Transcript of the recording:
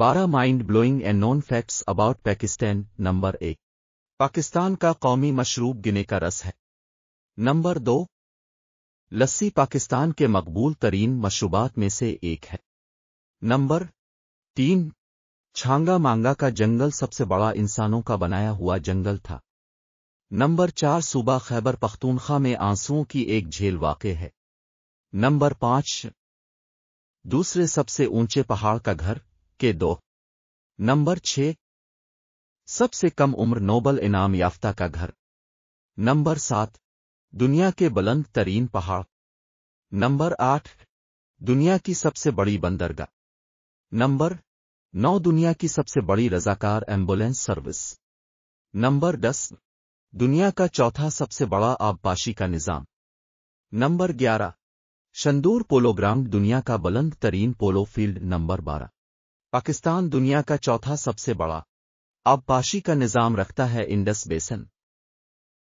बारह mind blowing and non facts about Pakistan number एक पाकिस्तान का कौमी मशरूब गिने का रस है नंबर दो लस्सी पाकिस्तान के मकबूल तरीन मशरूबात में से एक है नंबर तीन छांगा मांगा का जंगल सबसे बड़ा इंसानों का बनाया हुआ जंगल था नंबर चार सूबा खैबर पख्तूनखा में आंसुओं की एक झेल वाक़ है नंबर पांच दूसरे सबसे ऊंचे पहाड़ का घर के दो नंबर छह सबसे कम उम्र नोबल इनाम याफ्ता का घर नंबर सात दुनिया के बुलंद तरीन पहाड़ नंबर आठ दुनिया की सबसे बड़ी बंदरगाह नंबर नौ दुनिया की सबसे बड़ी रजाकार एम्बुलेंस सर्विस नंबर दस दुनिया का चौथा सबसे बड़ा आबपाशी का निज़ाम नंबर ग्यारह शंदूर पोलो ग्राउंड दुनिया का बुलंद तरीन पोलो फील्ड नंबर बारह पाकिस्तान दुनिया का चौथा सबसे बड़ा पाशी का निज़ाम रखता है इंडस बेसन